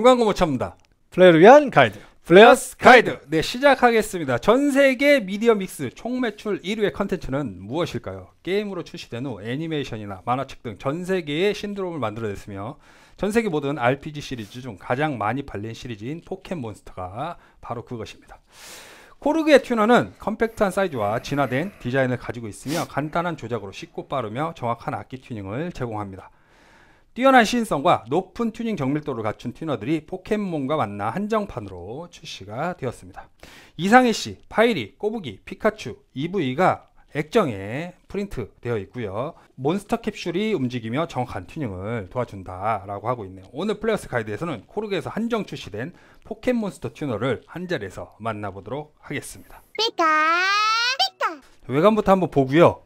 무광고 못 참는다. 플레이어를 위한 가이드. 플레어스 가이드. 네, 시작하겠습니다. 전 세계 미디어 믹스 총 매출 1위의 컨텐츠는 무엇일까요? 게임으로 출시된 후 애니메이션이나 만화책 등 전 세계의 신드롬을 만들어냈으며 전 세계 모든 RPG 시리즈 중 가장 많이 팔린 시리즈인 포켓몬스터가 바로 그것입니다. 코르그의 튜너는 컴팩트한 사이즈와 진화된 디자인을 가지고 있으며 간단한 조작으로 쉽고 빠르며 정확한 악기 튜닝을 제공합니다. 뛰어난 시인성과 높은 튜닝 정밀도를 갖춘 튜너들이 포켓몬과 만나 한정판으로 출시가 되었습니다. 이상해 씨, 파이리, 꼬부기, 피카츄, EV가 액정에 프린트 되어 있고요. 몬스터 캡슐이 움직이며 정확한 튜닝을 도와준다라고 하고 있네요. 오늘 플레이어스 가이드에서는 코르그에서 한정 출시된 포켓몬스터 튜너를 한 자리에서 만나보도록 하겠습니다. 피카 피카 외관부터 한번 보고요.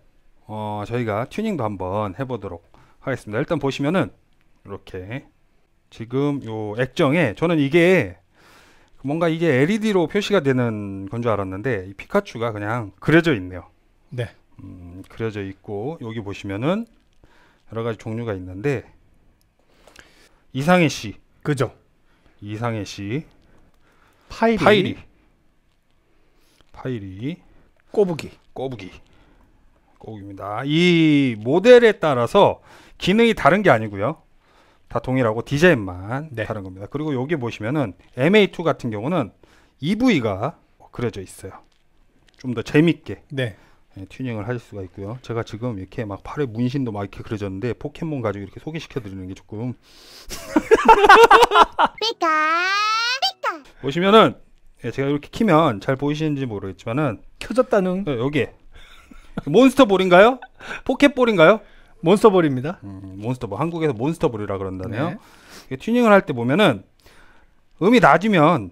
어, 저희가 튜닝도 한번 해보도록 하겠습니다. 일단 보시면은 이렇게 지금 요 액정에 저는 이게 뭔가 이게 LED로 표시가 되는 건 줄 알았는데 이 피카츄가 그냥 그려져 있네요. 네. 음, 그려져 있고 여기 보시면은 여러 가지 종류가 있는데 이상해 씨. 그죠. 이상해 씨. 파이리. 파이리. 파이리. 꼬부기. 꼬부기. 곡입니다. 이 모델에 따라서 기능이 다른 게 아니고요. 다 동일하고 디자인만 네. 다른 겁니다. 그리고 여기 보시면은 MA2 같은 경우는 EV가 그려져 있어요. 좀 더 재밌게 네. 예, 튜닝을 하실 수가 있고요. 제가 지금 이렇게 막 팔에 문신도 막 이렇게 그려졌는데 포켓몬 가지고 이렇게 소개시켜 드리는 게 조금 그러니까, 그러니까. 보시면은 예, 제가 이렇게 키면 잘 보이시는지 모르겠지만은 켜졌다는 예, 여기에 몬스터볼인가요? 포켓볼인가요? 몬스터볼입니다. 음, 몬스터볼 한국에서 몬스터볼이라 그런다네요. 네. 튜닝을 할 때 보면은 음이 낮으면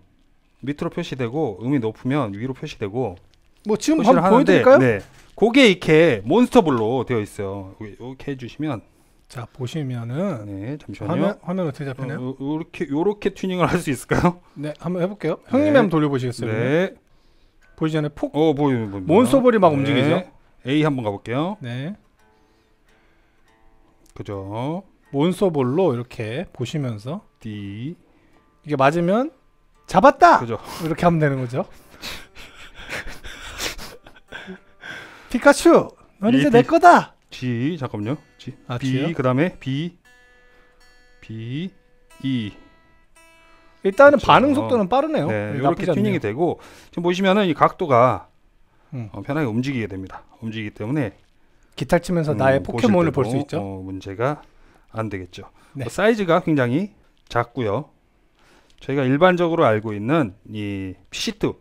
밑으로 표시되고 음이 높으면 위로 표시되고 뭐 지금 한번 보여드릴까요? 네. 그게 이렇게 몬스터볼로 되어 있어요. 이렇게 해주시면 자 보시면은 네 잠시만요 화면, 화면 어떻게 잡히나요? 어, 어, 이렇게 요렇게 튜닝을 할 수 있을까요? 네 한번 해볼게요. 형님이 네. 한번 돌려보시겠어요? 네 보시잖아요. 폭. 어 보여 보 몬스터볼이 막 네. 움직이죠. A 한번 가볼게요. 네. 그죠. 몬소볼로 이렇게 보시면서 D 이게 맞으면 잡았다. 그죠. 이렇게 하면 되는 거죠. 피카츄, 넌 이제 내 거다. G 잠깐만요. G 아, B 그다음에 B B E 일단은 그렇죠. 반응 속도는 빠르네요. 네, 이렇게 튜닝이 되고 지금 보시면은 이 각도가 음. 어, 편하게 움직이게 됩니다. 움직이기 때문에 기타 치면서 음, 나의 포켓몬을 볼 수 있죠. 어, 문제가 안 되겠죠. 네. 어, 사이즈가 굉장히 작고요. 저희가 일반적으로 알고 있는 이 피시트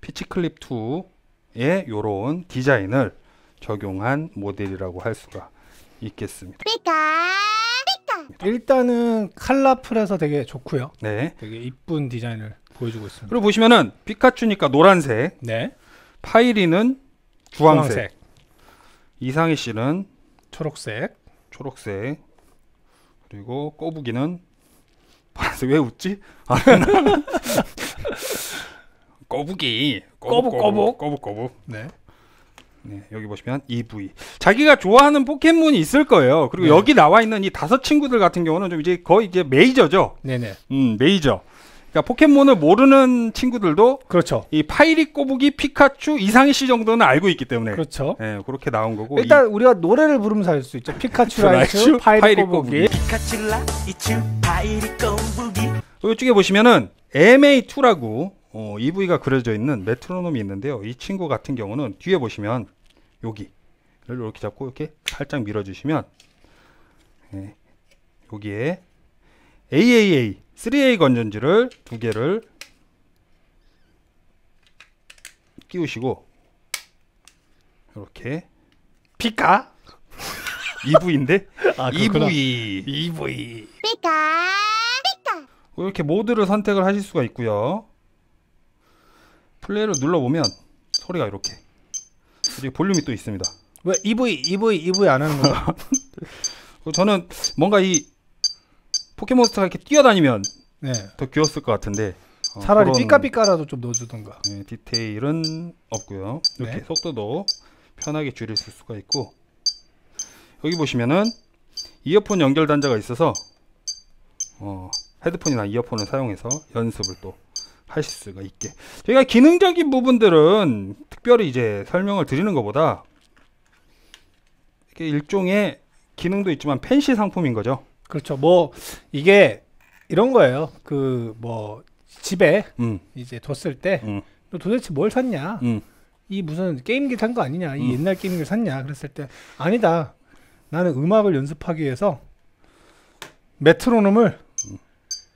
피치클립 2의 요런 디자인을 적용한 모델이라고 할 수가 있겠습니다. 네. 일단은 컬러풀해서 되게 좋고요. 네. 되게 이쁜 디자인을 보여주고 있습니다. 그리고 보시면은 피카츄니까 노란색, 네. 파이리는 주황색, 주황색. 이상희 씨는 초록색, 초록색, 그리고 꼬부기는 파란색. 왜 웃지? 아, 꼬부기, 꼬부 꼬부 꼬부 꼬부. 네. 네, 여기 보시면 EV. 자기가 좋아하는 포켓몬이 있을 거예요. 그리고 네. 여기 나와 있는 이 다섯 친구들 같은 경우는 좀 이제 거의 이제 메이저죠. 네네. 음, 메이저. 그러니까 포켓몬을 모르는 친구들도 그렇죠. 이 파이리 꼬부기 피카츄 이상희 씨 정도는 알고 있기 때문에 그렇죠. 예, 그렇게 나온 거고 일단 우리가 노래를 부르면서 알수 있죠. 피카츄 라이츠 파이리, 파이리 꼬부기. 피카츄 라이츠 파이리 꼬부기. 이쪽에 보시면은 MA2라고 어, EV가 그려져 있는 메트로놈이 있는데요. 이 친구 같은 경우는 뒤에 보시면 여기를 이렇게 잡고 이렇게 살짝 밀어주시면 예, 여기에 AAA 3A 건전지를 두 개를 끼우시고 이렇게 피카 e v 인데 아, 2부이 2이 피카 피카 뭐 이렇게 모드를 선택을 하실 수가 있고요 플레이를 눌러보면 소리가 이렇게 그리고 볼륨이 또 있습니다 왜 EV, EV, EV 안 하는 건가? 저는 뭔가 이 포켓몬스터가 이렇게 뛰어다니면 네. 더 귀여웠을 것 같은데 어, 어, 차라리 그런, 삐까삐까라도 좀 넣어주던가. 네, 디테일은 없고요. 이렇게 네. 속도도 편하게 줄일 수가 있고 여기 보시면은 이어폰 연결 단자가 있어서 어, 헤드폰이나 이어폰을 사용해서 연습을 또 하실 수가 있게 저희가 기능적인 부분들은 특별히 이제 설명을 드리는 것보다 이게 일종의 기능도 있지만 펜시 상품인 거죠 그렇죠. 뭐 이게 이런 거예요. 그 뭐 집에 음. 이제 뒀을 때 음. 너 도대체 뭘 샀냐? 음. 이 무슨 게임기 산 거 아니냐? 이 음. 옛날 게임기를 샀냐? 그랬을 때 아니다. 나는 음악을 연습하기 위해서 메트로놈을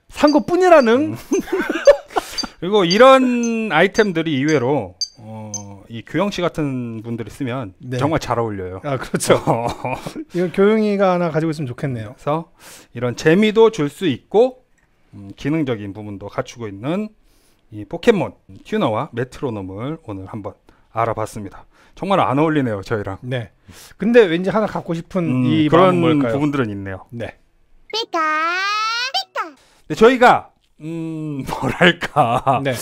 산 것뿐이라는. 음. 그리고 이런 아이템들이 이외로 어, 이 교영 씨 같은 분들이 쓰면 네. 정말 잘 어울려요. 아 그렇죠. 어. 이건 교영이가 하나 가지고 있으면 좋겠네요. 그래서 이런 재미도 줄 수 있고 음, 기능적인 부분도 갖추고 있는 이 포켓몬 튜너와 메트로놈을 오늘 한번 알아봤습니다. 정말 안 어울리네요 저희랑. 네. 근데 왠지 하나 갖고 싶은 음, 그런 부분들은 있네요. 네. 삐까 삐까. 근 저희가 음 뭐랄까. 네.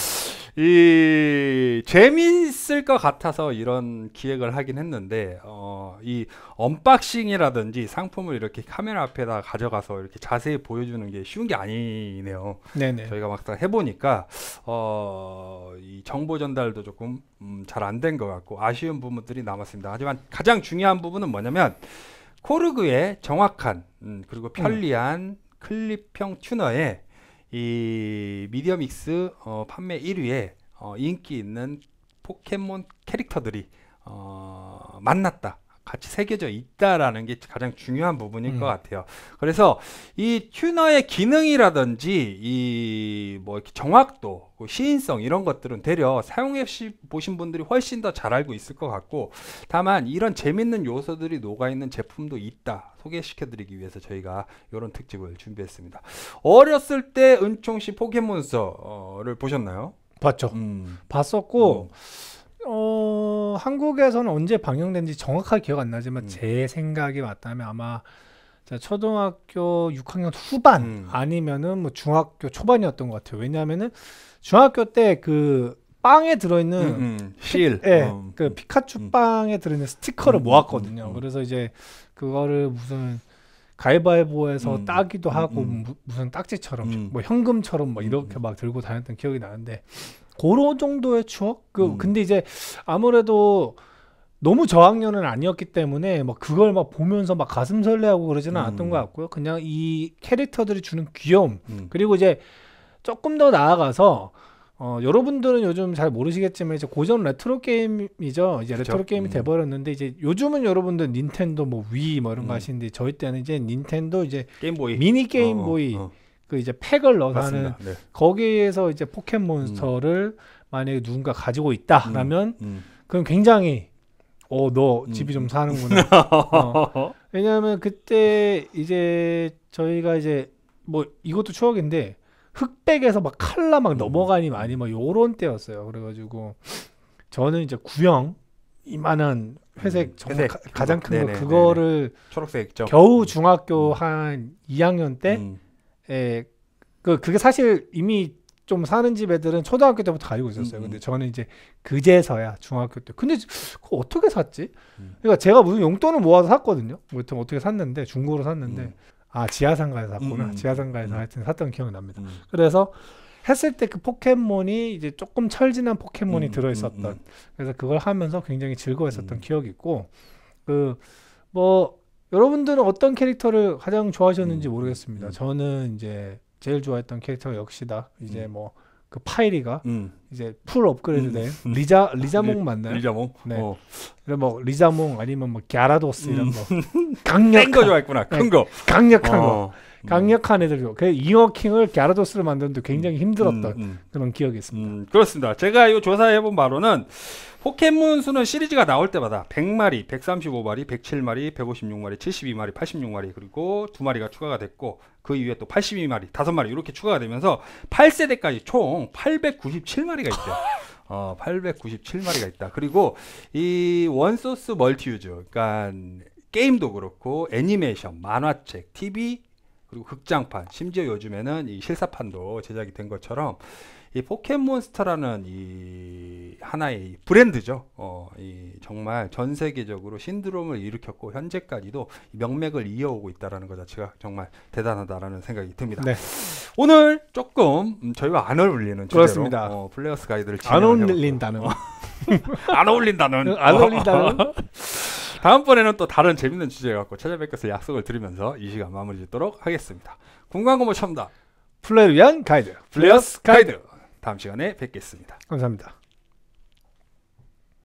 이 재미있을 것 같아서 이런 기획을 하긴 했는데 어, 이 언박싱이라든지 상품을 이렇게 카메라 앞에다 가져가서 이렇게 자세히 보여주는 게 쉬운 게 아니네요. 네네. 저희가 막상 해보니까 어, 이 정보 전달도 조금 음, 잘 안 된 것 같고 아쉬운 부분들이 남았습니다. 하지만 가장 중요한 부분은 뭐냐면 코르그의 정확한 음, 그리고 편리한 음. 클립형 튜너에 이 미디어 믹스 어, 판매 1위에 어, 인기 있는 포켓몬 캐릭터들이 어, 만났다. 같이 새겨져 있다라는 게 가장 중요한 부분일 음. 것 같아요. 그래서 이 튜너의 기능이라든지 이뭐 정확도, 그 시인성 이런 것들은 대려 사용해 보신 분들이 훨씬 더 잘 알고 있을 것 같고 다만 이런 재밌는 요소들이 녹아 있는 제품도 있다. 소개시켜드리기 위해서 저희가 이런 특집을 준비했습니다. 어렸을 때 은총 씨 포켓몬스터를 보셨나요? 봤죠. 음. 봤었고 음. 어. 한국에서는 언제 방영된지 정확하게 기억 안 나지만 음. 제 생각이 맞다면 아마 초등학교 6학년 후반 음. 아니면은 뭐 중학교 초반이었던 것 같아요. 왜냐하면은 중학교 때 그 빵에 들어있는 음, 실, 음. 피, 예, 어. 그 음. 피카츄 음. 빵에 들어있는 스티커를 모았거든요. 그래서 이제 그거를 무슨 가위바위보에서 음, 따기도 하고 음, 무슨 딱지처럼 음, 뭐 현금처럼 뭐 이렇게 막 들고 다녔던 기억이 나는데 그런 정도의 추억? 그 음. 근데 이제 아무래도 너무 저학년은 아니었기 때문에 막 그걸 막 보면서 막 가슴 설레하고 그러지는 음. 않았던 것 같고요. 그냥 이 캐릭터들이 주는 귀여움 음. 그리고 이제 조금 더 나아가서 어, 여러분들은 요즘 잘 모르시겠지만 이제 고전 레트로 게임이죠. 이제 그쵸? 레트로 게임이 음. 돼버렸는데 이제 요즘은 여러분들 닌텐도 뭐 위뭐 뭐 이런 거 음. 하시는데 저희 때는 이제 닌텐도 이제 게임보이 미니 게임보이 어, 어. 그 이제 팩을 넣어서 습니다는 네. 거기에서 이제 포켓몬스터를 음. 만약에 누군가 가지고 있다라면 음. 음. 그럼 굉장히 어너 음. 집이 좀 사는구나. 어. 왜냐하면 그때 이제 저희가 이제 뭐 이것도 추억인데 흑백에서 막 칼라 막 음. 넘어가니 많이 막 뭐 요런 때였어요. 그래가지고 저는 이제 구형 이만한 회색, 음, 회색 가, 가장 큰 거 그거를 초록색 겨우 중학교 음. 한 2학년 때에 음. 그 그게 사실 이미 좀 사는 집 애들은 초등학교 때부터 가지고 있었어요. 음, 음. 근데 저는 이제 그제서야 중학교 때. 근데 그거 어떻게 샀지? 음. 그러니까 제가 무슨 용돈을 모아서 샀거든요. 뭐여 어떻게 샀는데 중고로 샀는데 음. 아 지하상가에서 샀구나. 음, 음, 지하상가에서 하여튼 샀던 기억이 납니다. 그래서 했을 때 그 포켓몬이 이제 조금 철진한 포켓몬이 들어 있었던. 그래서 그걸 하면서 굉장히 즐거워했었던 기억이 있고 그 뭐 여러분들은 어떤 캐릭터를 가장 좋아하셨는지 모르겠습니다. 저는 이제 제일 좋아했던 캐릭터가 역시다. 이제 음. 뭐그 파이리가 음. 이제 풀 업그레이드된 음. 리자 리자몽 맞나요? 리자몽. 네. 어. 이런 뭐 리자몽 아니면 뭐 갸라도스 이런 뭐 음. 강력한 거 좋아했구나. 큰 네. 거. 강력한 어. 거. 음. 강력한 애들. 이그 이어킹을 갸라도스를 만드는데 음. 굉장히 힘들었던 음, 음. 그런 기억이 있습니다. 음, 그렇습니다. 제가 이 조사해본 바로는 포켓몬 수는 시리즈가 나올 때마다 100마리, 135마리, 107마리, 156마리, 72마리, 86마리 그리고 두 마리가 추가가 됐고 그 이후에 또 82마리, 5마리 이렇게 추가가 되면서 8세대까지 총 897마리가 있대 어, 897마리가 있다. 그리고 이 원소스 멀티유즈, 그러니까 게임도 그렇고 애니메이션, 만화책, TV, 그리고 극장판, 심지어 요즘에는 이 실사판도 제작이 된 것처럼 이 포켓몬스터라는 이 하나의 브랜드죠. 어, 이 정말 전 세계적으로 신드롬을 일으켰고 현재까지도 명맥을 이어오고 있다라는 것 자체가 정말 대단하다라는 생각이 듭니다. 네. 오늘 조금 저희와 안 어울리는 주제로 어, 플레어스 가이드를 안 어울린다는 안 어울린다는 안 어울린다는 다음번에는 또 다른 재밌는 주제 갖고 찾아뵙겠을 약속을 드리면서 이 시간 마무리 짓도록 하겠습니다. 공간공부 뭐 첨다 플레이를 위한 가이드 플레어스 가이드 다음 시간에 뵙겠습니다. 감사합니다.